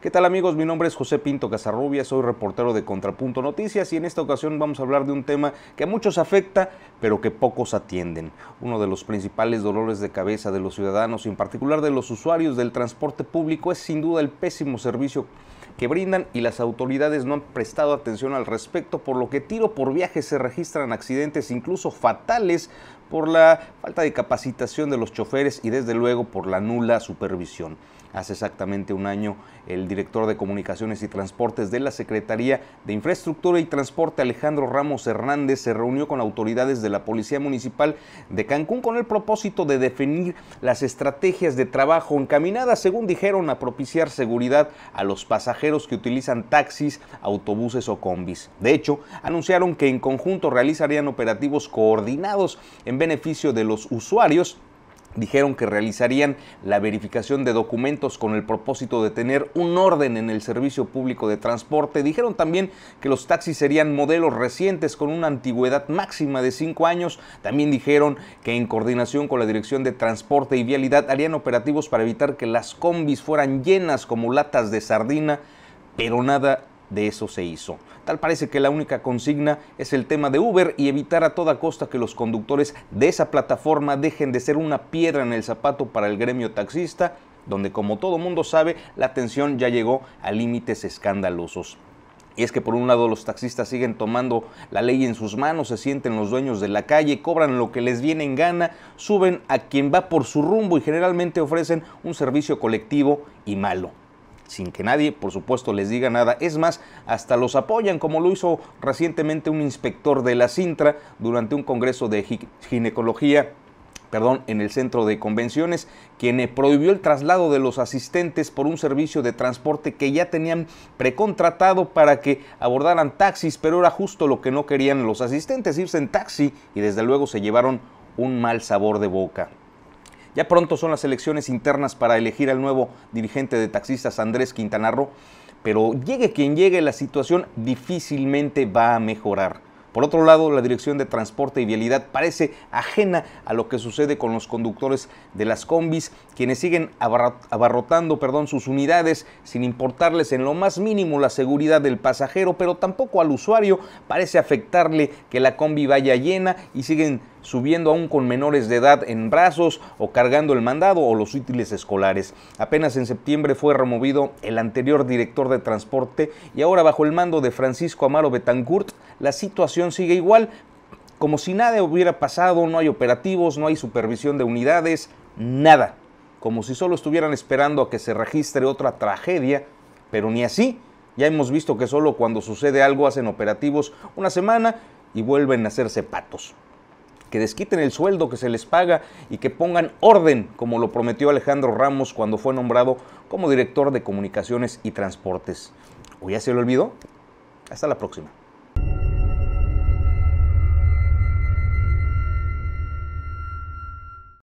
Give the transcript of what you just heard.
¿Qué tal amigos? Mi nombre es José Pinto Casarrubia, soy reportero de Contrapunto Noticias y en esta ocasión vamos a hablar de un tema que a muchos afecta, pero que pocos atienden. Uno de los principales dolores de cabeza de los ciudadanos y en particular de los usuarios del transporte público es sin duda el pésimo servicio que brindan y las autoridades no han prestado atención al respecto, por lo que tiro por viaje se registran accidentes incluso fatales por la falta de capacitación de los choferes y desde luego por la nula supervisión. Hace exactamente un año, el director de Comunicaciones y Transportes de la Secretaría de Infraestructura y Transporte, Alejandro Ramos Hernández, se reunió con autoridades de la Policía Municipal de Cancún con el propósito de definir las estrategias de trabajo encaminadas, según dijeron, a propiciar seguridad a los pasajeros que utilizan taxis, autobuses o combis. De hecho, anunciaron que en conjunto realizarían operativos coordinados en beneficio de los usuarios dijeron que realizarían la verificación de documentos con el propósito de tener un orden en el servicio público de transporte. Dijeron también que los taxis serían modelos recientes con una antigüedad máxima de 5 años. También dijeron que en coordinación con la Dirección de Transporte y Vialidad harían operativos para evitar que las combis fueran llenas como latas de sardina pero nada de eso se hizo. Tal parece que la única consigna es el tema de Uber y evitar a toda costa que los conductores de esa plataforma dejen de ser una piedra en el zapato para el gremio taxista, donde como todo mundo sabe, la tensión ya llegó a límites escandalosos. Y es que por un lado los taxistas siguen tomando la ley en sus manos, se sienten los dueños de la calle, cobran lo que les viene en gana, suben a quien va por su rumbo y generalmente ofrecen un servicio colectivo y malo sin que nadie, por supuesto, les diga nada. Es más, hasta los apoyan, como lo hizo recientemente un inspector de la Sintra durante un congreso de ginecología perdón, en el centro de convenciones, quien eh, prohibió el traslado de los asistentes por un servicio de transporte que ya tenían precontratado para que abordaran taxis, pero era justo lo que no querían los asistentes, irse en taxi y desde luego se llevaron un mal sabor de boca. Ya pronto son las elecciones internas para elegir al nuevo dirigente de taxistas Andrés Quintanarro, pero llegue quien llegue, la situación difícilmente va a mejorar. Por otro lado, la Dirección de Transporte y Vialidad parece ajena a lo que sucede con los conductores de las combis, quienes siguen abarrotando perdón, sus unidades sin importarles en lo más mínimo la seguridad del pasajero, pero tampoco al usuario parece afectarle que la combi vaya llena y siguen subiendo aún con menores de edad en brazos o cargando el mandado o los útiles escolares. Apenas en septiembre fue removido el anterior director de transporte y ahora bajo el mando de Francisco Amaro Betancourt la situación sigue igual. Como si nada hubiera pasado, no hay operativos, no hay supervisión de unidades, nada. Como si solo estuvieran esperando a que se registre otra tragedia, pero ni así. Ya hemos visto que solo cuando sucede algo hacen operativos una semana y vuelven a hacerse patos que desquiten el sueldo que se les paga y que pongan orden, como lo prometió Alejandro Ramos cuando fue nombrado como director de Comunicaciones y Transportes. ¿O ya se lo olvidó? Hasta la próxima.